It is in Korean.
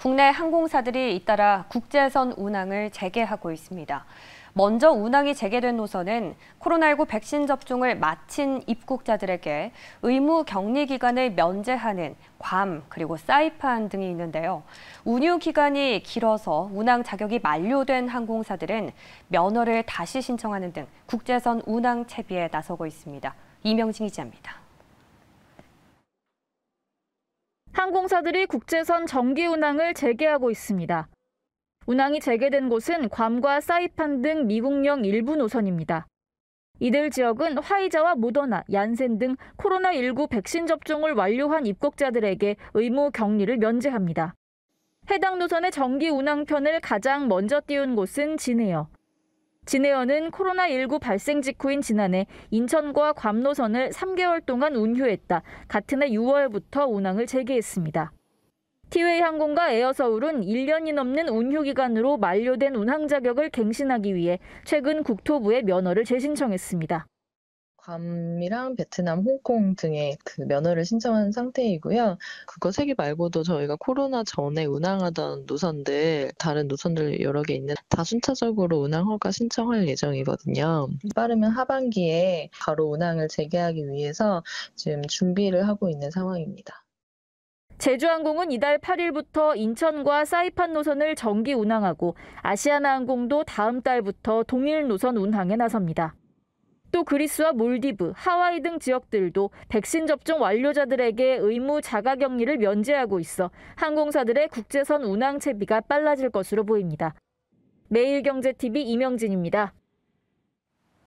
국내 항공사들이 잇따라 국제선 운항을 재개하고 있습니다. 먼저 운항이 재개된 노선은 코로나19 백신 접종을 마친 입국자들에게 의무 격리 기간을 면제하는 괌 그리고 사이판 등이 있는데요. 운유 기간이 길어서 운항 자격이 만료된 항공사들은 면허를 다시 신청하는 등 국제선 운항 채비에 나서고 있습니다. 이명진 기자입니다. 항공사들이 국제선 정기 운항을 재개하고 있습니다. 운항이 재개된 곳은 괌과 사이판 등 미국령 일부 노선입니다. 이들 지역은 화이자와 모더나, 얀센 등 코로나19 백신 접종을 완료한 입국자들에게 의무 격리를 면제합니다. 해당 노선의 정기 운항편을 가장 먼저 띄운 곳은 진해요. 진해연은 코로나19 발생 직후인 지난해 인천과 괌노선을 3개월 동안 운휴했다. 같은 해 6월부터 운항을 재개했습니다. 티웨이 항공과 에어서울은 1년이 넘는 운휴 기간으로 만료된 운항 자격을 갱신하기 위해 최근 국토부에 면허를 재신청했습니다. 감이랑 베트남, 홍콩 등의 그 면허를 신청한 상태이고요. 그거 세개 말고도 저희가 코로나 전에 운항하던 노선들, 다른 노선들 여러 개 있는 다순차적으로 운항 허가 신청할 예정이거든요. 빠르면 하반기에 바로 운항을 재개하기 위해서 지금 준비를 하고 있는 상황입니다. 제주항공은 이달 8일부터 인천과 사이판 노선을 정기 운항하고 아시아나항공도 다음 달부터 동일 노선 운항에 나섭니다. 또 그리스와 몰디브, 하와이 등 지역들도 백신 접종 완료자들에게 의무 자가격리를 면제하고 있어 항공사들의 국제선 운항 채비가 빨라질 것으로 보입니다. 매일경제TV 이명진입니다.